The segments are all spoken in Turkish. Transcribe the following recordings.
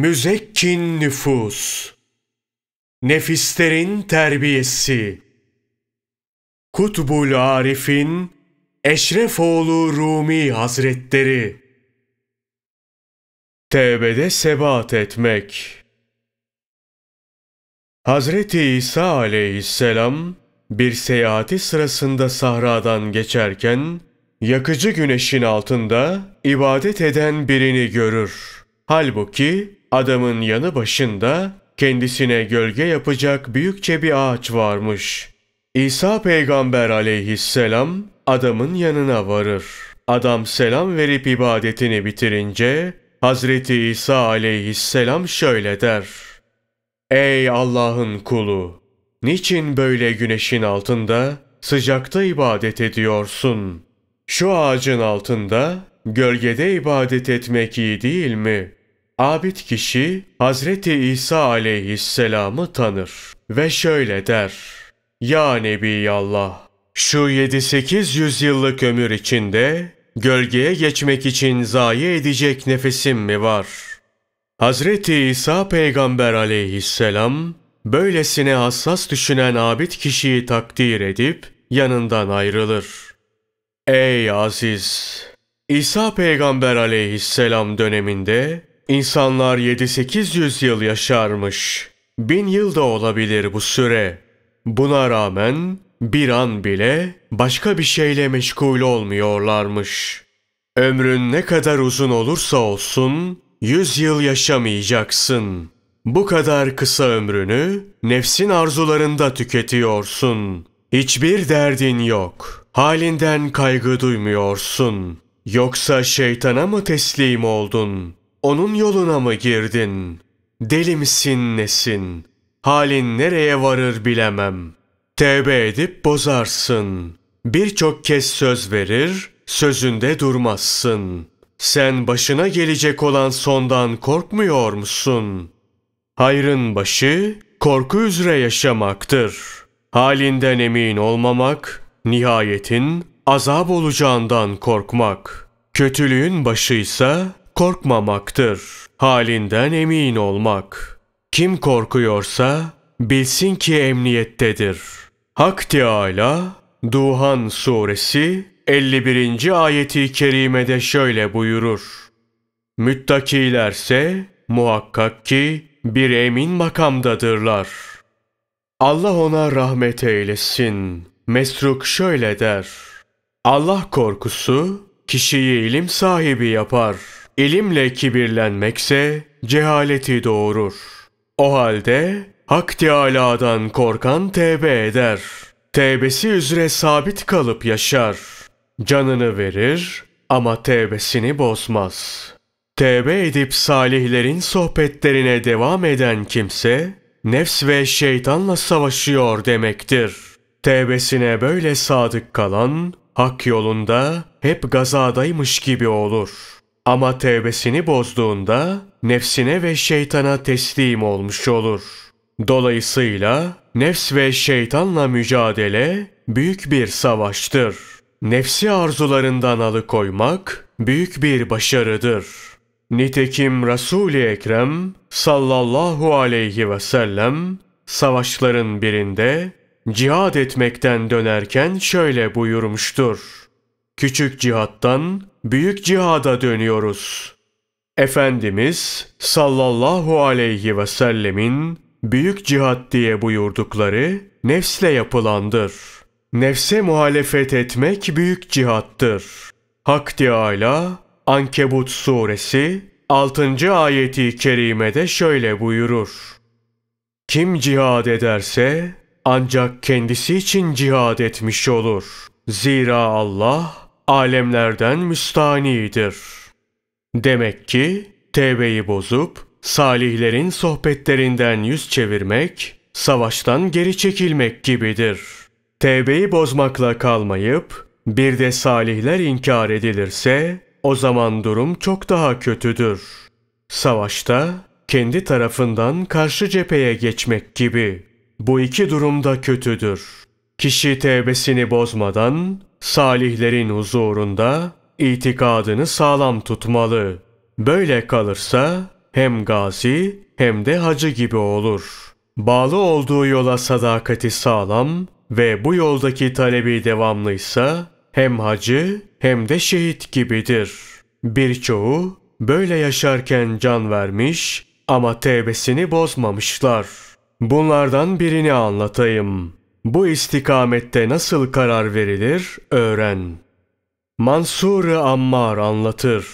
Müzekkin nüfus, nefislerin terbiyesi, Kutbul Arif'in Eşrefoğlu Rumi Hazretleri Tevbede sebat etmek Hazreti İsa aleyhisselam bir seyahati sırasında sahradan geçerken yakıcı güneşin altında ibadet eden birini görür. Halbuki Adamın yanı başında kendisine gölge yapacak büyükçe bir ağaç varmış. İsa peygamber aleyhisselam adamın yanına varır. Adam selam verip ibadetini bitirince Hazreti İsa aleyhisselam şöyle der. Ey Allah'ın kulu! Niçin böyle güneşin altında sıcakta ibadet ediyorsun? Şu ağacın altında gölgede ibadet etmek iyi değil mi?'' Abid kişi Hazreti İsa aleyhisselamı tanır ve şöyle der. Ya Nebi Allah, şu 7-8 yüzyıllık ömür içinde gölgeye geçmek için zayi edecek nefesim mi var? Hazreti İsa peygamber aleyhisselam böylesine hassas düşünen abid kişiyi takdir edip yanından ayrılır. Ey Aziz! İsa peygamber aleyhisselam döneminde İnsanlar 7-800 yıl yaşarmış. Bin yıl da olabilir bu süre. Buna rağmen bir an bile başka bir şeyle meşgul olmuyorlarmış. Ömrün ne kadar uzun olursa olsun yüz yıl yaşamayacaksın. Bu kadar kısa ömrünü nefsin arzularında tüketiyorsun. Hiçbir derdin yok. Halinden kaygı duymuyorsun. Yoksa şeytana mı teslim oldun?'' onun yoluna mı girdin? Deli misin nesin? Halin nereye varır bilemem. Tevbe edip bozarsın. Birçok kez söz verir, sözünde durmazsın. Sen başına gelecek olan sondan korkmuyor musun? Hayrın başı, korku üzere yaşamaktır. Halinden emin olmamak, nihayetin azap olacağından korkmak. Kötülüğün başıysa korkmamaktır. Halinden emin olmak. Kim korkuyorsa bilsin ki emniyettedir. Hak Teala Duhan Suresi 51. ayeti kerimede şöyle buyurur. Müttakilerse muhakkak ki bir emin makamdadırlar. Allah ona rahmet eylesin. Mesruk şöyle der. Allah korkusu kişiyi ilim sahibi yapar.'' İlimle kibirlenmekse cehaleti doğurur. O halde Hak Teâlâ'dan korkan tevbe eder. Tevbesi üzere sabit kalıp yaşar. Canını verir ama tevbesini bozmaz. Tevbe edip salihlerin sohbetlerine devam eden kimse, nefs ve şeytanla savaşıyor demektir. Tevbesine böyle sadık kalan, hak yolunda hep gazadaymış gibi olur.'' Ama tevbesini bozduğunda nefsine ve şeytana teslim olmuş olur. Dolayısıyla nefs ve şeytanla mücadele büyük bir savaştır. Nefsi arzularından alıkoymak büyük bir başarıdır. Nitekim Resul-i Ekrem sallallahu aleyhi ve sellem savaşların birinde cihad etmekten dönerken şöyle buyurmuştur. Küçük cihattan büyük cihada dönüyoruz. Efendimiz sallallahu aleyhi ve sellemin büyük cihat diye buyurdukları nefsle yapılandır. Nefse muhalefet etmek büyük cihattır. Hak Teâlâ Ankebut suresi 6. ayeti kerimede şöyle buyurur. Kim cihad ederse ancak kendisi için cihad etmiş olur. Zira Allah alemlerden müstanidir. Demek ki tevbeyi bozup salihlerin sohbetlerinden yüz çevirmek, savaştan geri çekilmek gibidir. Tevbeyi bozmakla kalmayıp bir de salihler inkar edilirse o zaman durum çok daha kötüdür. Savaşta kendi tarafından karşı cepheye geçmek gibi. Bu iki durum da kötüdür. Kişi tevbesini bozmadan salihlerin huzurunda itikadını sağlam tutmalı. Böyle kalırsa hem gazi hem de hacı gibi olur. Bağlı olduğu yola sadakati sağlam ve bu yoldaki talebi devamlıysa hem hacı hem de şehit gibidir. Birçoğu böyle yaşarken can vermiş ama tevbesini bozmamışlar. Bunlardan birini anlatayım. Bu istikamette nasıl karar verilir öğren. Mansur-ı Ammar anlatır.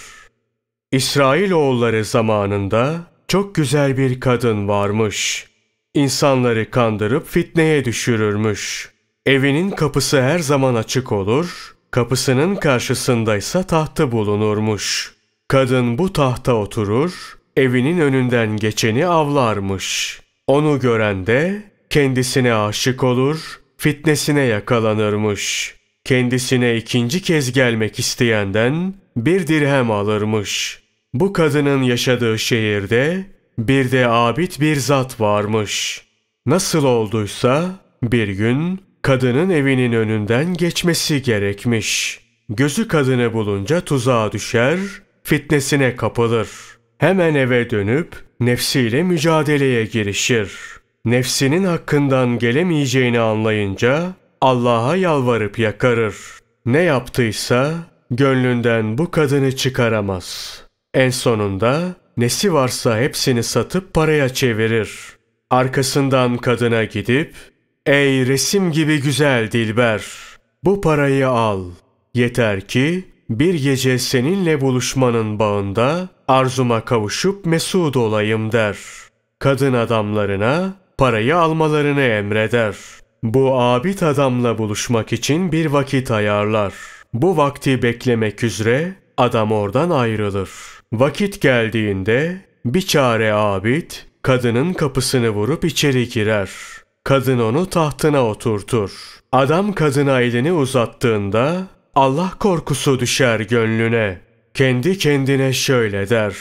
İsrailoğulları zamanında çok güzel bir kadın varmış. İnsanları kandırıp fitneye düşürürmüş. Evinin kapısı her zaman açık olur, kapısının karşısındaysa tahtı bulunurmuş. Kadın bu tahta oturur, evinin önünden geçeni avlarmış. Onu gören de kendisine aşık olur, fitnesine yakalanırmış. Kendisine ikinci kez gelmek isteyenden bir dirhem alırmış. Bu kadının yaşadığı şehirde bir de abid bir zat varmış. Nasıl olduysa bir gün kadının evinin önünden geçmesi gerekmiş. Gözü kadını bulunca tuzağa düşer, fitnesine kapılır. Hemen eve dönüp nefsiyle mücadeleye girişir nefsinin hakkından gelemeyeceğini anlayınca Allah'a yalvarıp yakarır. Ne yaptıysa gönlünden bu kadını çıkaramaz. En sonunda nesi varsa hepsini satıp paraya çevirir. Arkasından kadına gidip ''Ey resim gibi güzel Dilber, bu parayı al. Yeter ki bir gece seninle buluşmanın bağında arzuma kavuşup mesut olayım.'' der. Kadın adamlarına parayı almalarını emreder. Bu abid adamla buluşmak için bir vakit ayarlar. Bu vakti beklemek üzere adam oradan ayrılır. Vakit geldiğinde bir çare abid kadının kapısını vurup içeri girer. Kadın onu tahtına oturtur. Adam kadına elini uzattığında Allah korkusu düşer gönlüne. Kendi kendine şöyle der.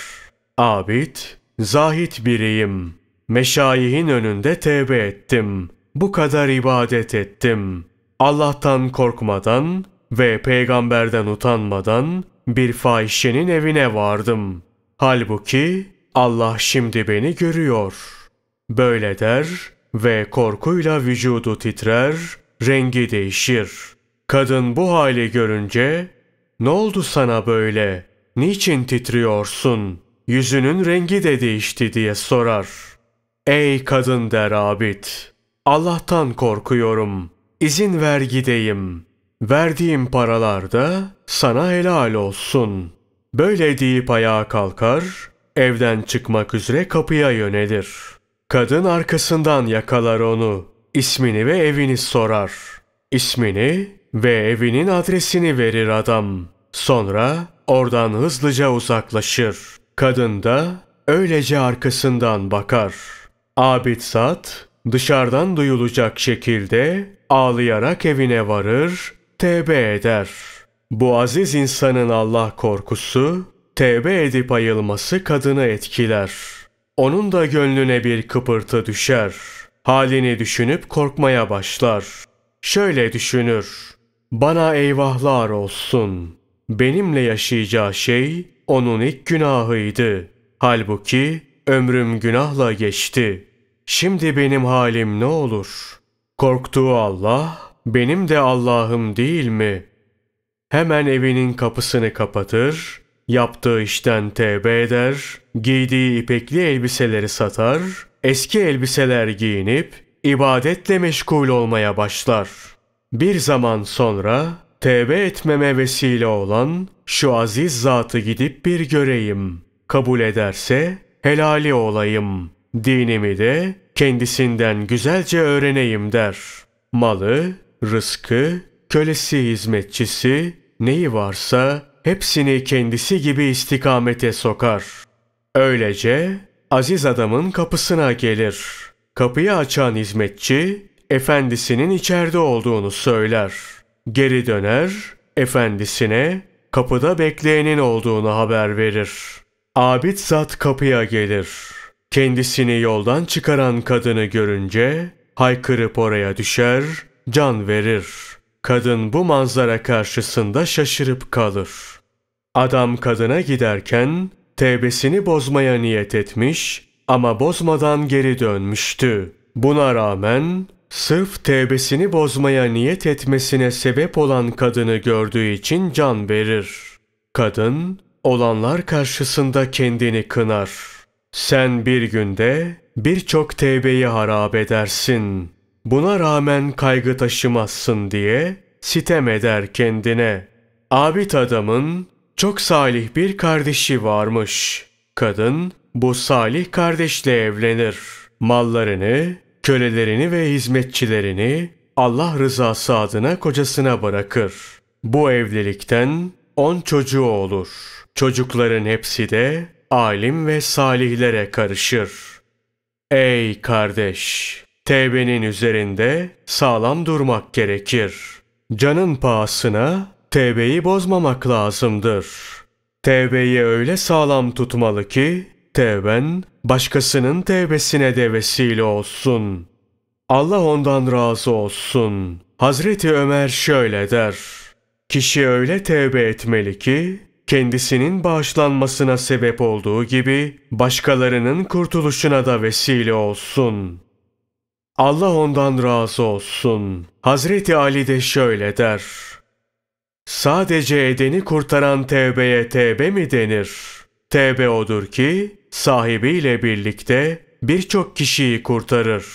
Abid, zahit biriyim. Meşayihin önünde tevbe ettim. Bu kadar ibadet ettim. Allah'tan korkmadan ve peygamberden utanmadan bir fahişenin evine vardım. Halbuki Allah şimdi beni görüyor. Böyle der ve korkuyla vücudu titrer, rengi değişir. Kadın bu hali görünce, ''Ne oldu sana böyle? Niçin titriyorsun? Yüzünün rengi de değişti.'' diye sorar.'' Ey kadın derabit, Allah'tan korkuyorum, İzin ver gideyim. Verdiğim paralar da sana helal olsun. Böyle deyip ayağa kalkar, evden çıkmak üzere kapıya yönelir. Kadın arkasından yakalar onu, ismini ve evini sorar. İsmini ve evinin adresini verir adam. Sonra oradan hızlıca uzaklaşır. Kadın da öylece arkasından bakar.'' Abid Sad dışarıdan duyulacak şekilde ağlayarak evine varır, tevbe eder. Bu aziz insanın Allah korkusu, tevbe edip ayılması kadını etkiler. Onun da gönlüne bir kıpırtı düşer. Halini düşünüp korkmaya başlar. Şöyle düşünür. Bana eyvahlar olsun. Benimle yaşayacağı şey onun ilk günahıydı. Halbuki ömrüm günahla geçti şimdi benim halim ne olur? Korktuğu Allah, benim de Allah'ım değil mi? Hemen evinin kapısını kapatır, yaptığı işten tevbe eder, giydiği ipekli elbiseleri satar, eski elbiseler giyinip ibadetle meşgul olmaya başlar. Bir zaman sonra tevbe etmeme vesile olan şu aziz zatı gidip bir göreyim. Kabul ederse helali olayım dinimi de kendisinden güzelce öğreneyim der. Malı, rızkı, kölesi, hizmetçisi, neyi varsa hepsini kendisi gibi istikamete sokar. Öylece aziz adamın kapısına gelir. Kapıyı açan hizmetçi efendisinin içeride olduğunu söyler. Geri döner, efendisine kapıda bekleyenin olduğunu haber verir. Abid zat kapıya gelir.'' Kendisini yoldan çıkaran kadını görünce haykırıp oraya düşer, can verir. Kadın bu manzara karşısında şaşırıp kalır. Adam kadına giderken tevbesini bozmaya niyet etmiş ama bozmadan geri dönmüştü. Buna rağmen sırf tevbesini bozmaya niyet etmesine sebep olan kadını gördüğü için can verir. Kadın olanlar karşısında kendini kınar.'' Sen bir günde birçok tevbeyi harap edersin. Buna rağmen kaygı taşımazsın diye sitem eder kendine. Abid adamın çok salih bir kardeşi varmış. Kadın bu salih kardeşle evlenir. Mallarını, kölelerini ve hizmetçilerini Allah rızası adına kocasına bırakır. Bu evlilikten on çocuğu olur. Çocukların hepsi de alim ve salihlere karışır. Ey kardeş! Tevbenin üzerinde sağlam durmak gerekir. Canın pahasına tevbeyi bozmamak lazımdır. Tevbeyi öyle sağlam tutmalı ki tevben başkasının tevbesine de vesile olsun. Allah ondan razı olsun. Hazreti Ömer şöyle der. Kişi öyle tevbe etmeli ki kendisinin bağışlanmasına sebep olduğu gibi başkalarının kurtuluşuna da vesile olsun. Allah ondan razı olsun. Hazreti Ali de şöyle der. Sadece edeni kurtaran tevbeye tevbe mi denir? Tevbe odur ki sahibiyle birlikte birçok kişiyi kurtarır.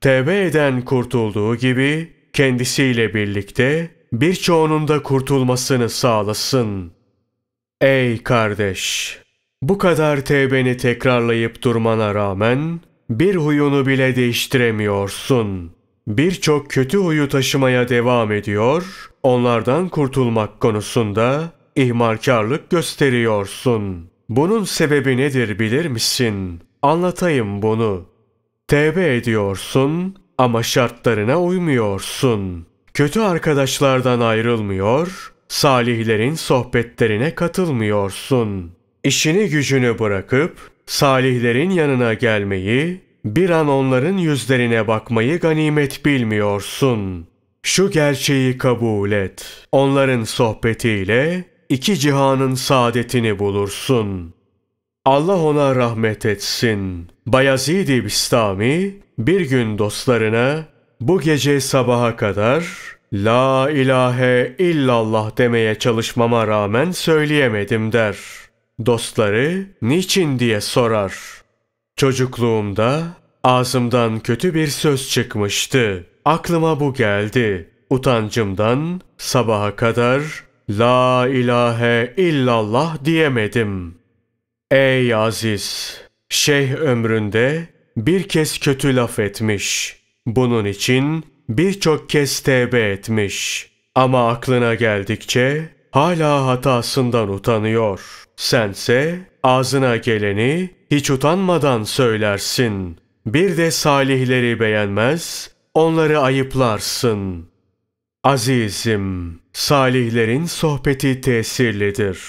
Tevbe eden kurtulduğu gibi kendisiyle birlikte birçoğunun da kurtulmasını sağlasın.'' Ey kardeş! Bu kadar tevbeni tekrarlayıp durmana rağmen bir huyunu bile değiştiremiyorsun. Birçok kötü huyu taşımaya devam ediyor, onlardan kurtulmak konusunda ihmalkarlık gösteriyorsun. Bunun sebebi nedir bilir misin? Anlatayım bunu. Tevbe ediyorsun ama şartlarına uymuyorsun. Kötü arkadaşlardan ayrılmıyor, salihlerin sohbetlerine katılmıyorsun. İşini gücünü bırakıp salihlerin yanına gelmeyi, bir an onların yüzlerine bakmayı ganimet bilmiyorsun. Şu gerçeği kabul et. Onların sohbetiyle iki cihanın saadetini bulursun. Allah ona rahmet etsin. Bayezid-i Bistami bir gün dostlarına bu gece sabaha kadar La ilahe illallah demeye çalışmama rağmen söyleyemedim der. Dostları niçin diye sorar. Çocukluğumda ağzımdan kötü bir söz çıkmıştı. Aklıma bu geldi. Utancımdan sabaha kadar La ilahe illallah diyemedim. Ey aziz! Şeyh ömründe bir kez kötü laf etmiş. Bunun için birçok kez tevbe etmiş ama aklına geldikçe hala hatasından utanıyor. Sense ağzına geleni hiç utanmadan söylersin. Bir de salihleri beğenmez, onları ayıplarsın. Azizim, salihlerin sohbeti tesirlidir.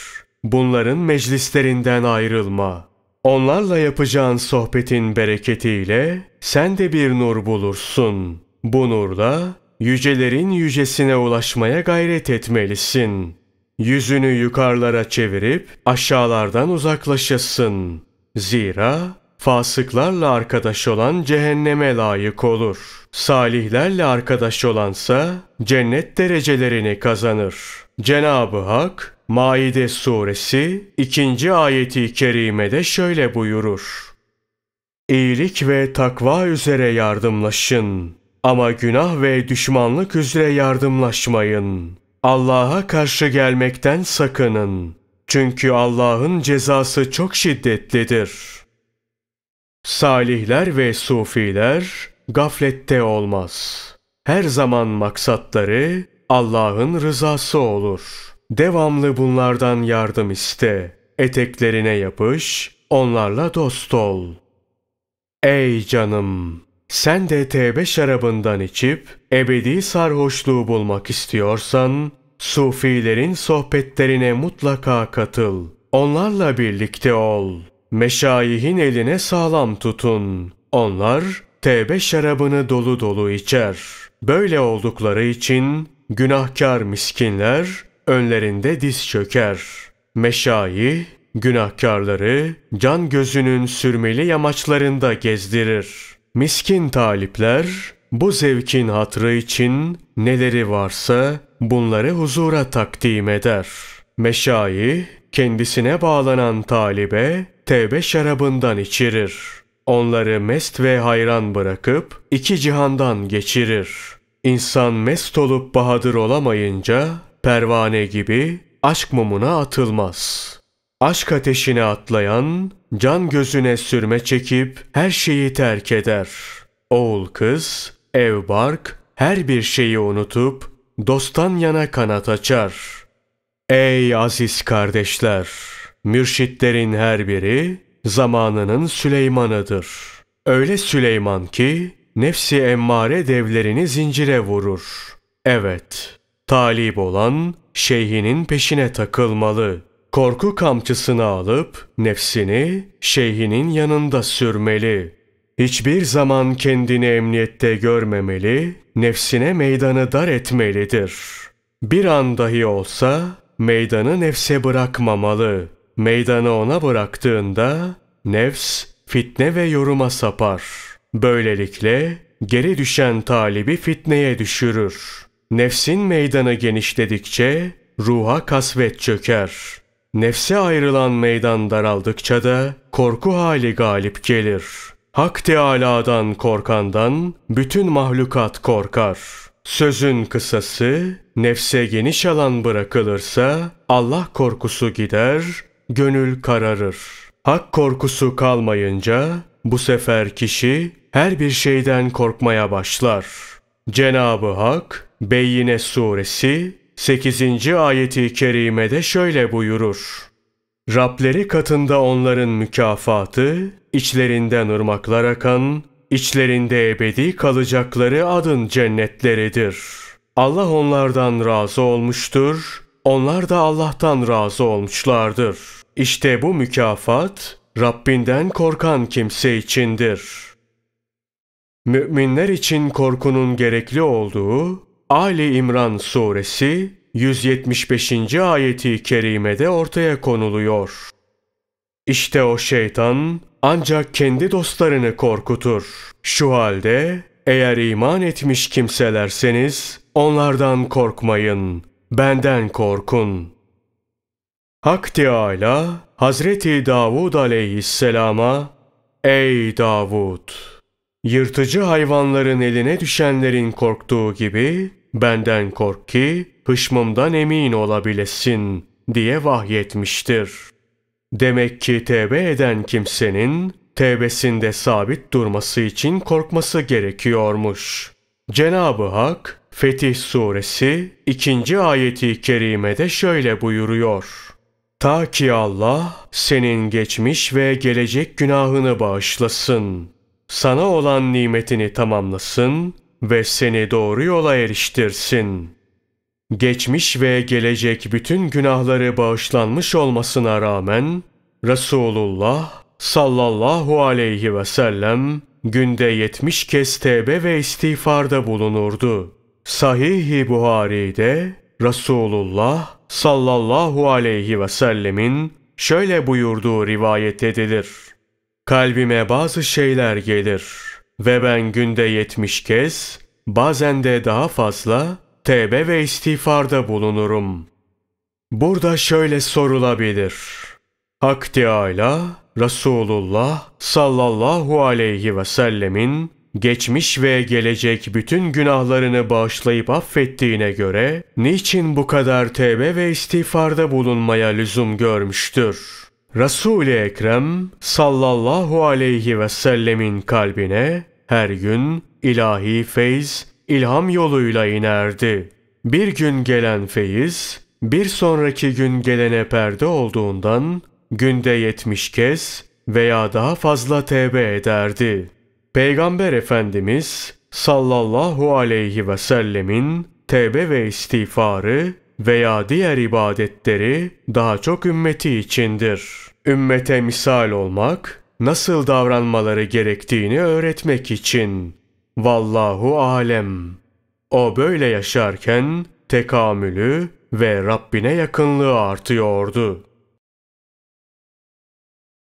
Bunların meclislerinden ayrılma. Onlarla yapacağın sohbetin bereketiyle sen de bir nur bulursun.'' Bu nurda yücelerin yücesine ulaşmaya gayret etmelisin. Yüzünü yukarılara çevirip aşağılardan uzaklaşasın. Zira fasıklarla arkadaş olan cehenneme layık olur. Salihlerle arkadaş olansa cennet derecelerini kazanır. Cenab-ı Hak Maide suresi 2. ayeti kerimede şöyle buyurur. İyilik ve takva üzere yardımlaşın. Ama günah ve düşmanlık üzere yardımlaşmayın. Allah'a karşı gelmekten sakının. Çünkü Allah'ın cezası çok şiddetlidir. Salihler ve sufiler gaflette olmaz. Her zaman maksatları Allah'ın rızası olur. Devamlı bunlardan yardım iste. Eteklerine yapış, onlarla dost ol. Ey canım! Sen de tevbe şarabından içip ebedi sarhoşluğu bulmak istiyorsan sufilerin sohbetlerine mutlaka katıl. Onlarla birlikte ol. Meşayihin eline sağlam tutun. Onlar tevbe şarabını dolu dolu içer. Böyle oldukları için günahkar miskinler önlerinde diz çöker. Meşayih günahkarları can gözünün sürmeli yamaçlarında gezdirir. Miskin talipler bu zevkin hatrı için neleri varsa bunları huzura takdim eder. Meşayi kendisine bağlanan talibe tevbe şarabından içirir. Onları mest ve hayran bırakıp iki cihandan geçirir. İnsan mest olup bahadır olamayınca pervane gibi aşk mumuna atılmaz.'' Aşk ateşine atlayan, can gözüne sürme çekip her şeyi terk eder. Oğul kız, ev bark, her bir şeyi unutup dosttan yana kanat açar. Ey aziz kardeşler! Mürşitlerin her biri zamanının Süleyman'ıdır. Öyle Süleyman ki nefsi emmare devlerini zincire vurur. Evet, talip olan şeyhinin peşine takılmalı.'' korku kamçısını alıp nefsini şeyhinin yanında sürmeli. Hiçbir zaman kendini emniyette görmemeli, nefsine meydanı dar etmelidir. Bir an dahi olsa meydanı nefse bırakmamalı. Meydanı ona bıraktığında nefs fitne ve yoruma sapar. Böylelikle geri düşen talibi fitneye düşürür. Nefsin meydanı genişledikçe ruha kasvet çöker.'' Nefse ayrılan meydan daraldıkça da korku hali galip gelir. Hak Teâlâ'dan korkandan bütün mahlukat korkar. Sözün kısası, nefse geniş alan bırakılırsa Allah korkusu gider, gönül kararır. Hak korkusu kalmayınca bu sefer kişi her bir şeyden korkmaya başlar. Cenabı Hak Beyyine Suresi 8. ayeti kerimede şöyle buyurur. Rableri katında onların mükafatı, içlerinden ırmaklar akan, içlerinde ebedi kalacakları adın cennetleridir. Allah onlardan razı olmuştur, onlar da Allah'tan razı olmuşlardır. İşte bu mükafat, Rabbinden korkan kimse içindir. Müminler için korkunun gerekli olduğu, Ali İmran suresi 175. ayeti kerimede ortaya konuluyor. İşte o şeytan ancak kendi dostlarını korkutur. Şu halde eğer iman etmiş kimselerseniz onlardan korkmayın, benden korkun. Hak Teâlâ Hazreti Davud aleyhisselama Ey Davud! Yırtıcı hayvanların eline düşenlerin korktuğu gibi benden kork ki hışmımdan emin olabilesin diye vahyetmiştir. Demek ki tevbe eden kimsenin tevbesinde sabit durması için korkması gerekiyormuş. Cenab-ı Hak Fetih Suresi 2. ayeti kerimede şöyle buyuruyor. Ta ki Allah senin geçmiş ve gelecek günahını bağışlasın. Sana olan nimetini tamamlasın ve seni doğru yola eriştirsin. Geçmiş ve gelecek bütün günahları bağışlanmış olmasına rağmen Resulullah sallallahu aleyhi ve sellem günde yetmiş kez tevbe ve istiğfarda bulunurdu. Sahih-i Buhari'de Resulullah sallallahu aleyhi ve sellemin şöyle buyurduğu rivayet edilir. Kalbime bazı şeyler gelir.'' Ve ben günde yetmiş kez, bazen de daha fazla tevbe ve istiğfarda bulunurum. Burada şöyle sorulabilir. Hak Teâlâ, Resulullah sallallahu aleyhi ve sellemin geçmiş ve gelecek bütün günahlarını bağışlayıp affettiğine göre niçin bu kadar tevbe ve istiğfarda bulunmaya lüzum görmüştür? Resul-i Ekrem sallallahu aleyhi ve sellemin kalbine her gün ilahi feyz ilham yoluyla inerdi. Bir gün gelen feyiz, bir sonraki gün gelene perde olduğundan günde yetmiş kez veya daha fazla tevbe ederdi. Peygamber Efendimiz sallallahu aleyhi ve sellemin tevbe ve istiğfarı veya diğer ibadetleri daha çok ümmeti içindir. Ümmete misal olmak nasıl davranmaları gerektiğini öğretmek için. Vallahu alem. O böyle yaşarken tekamülü ve Rabbine yakınlığı artıyordu.''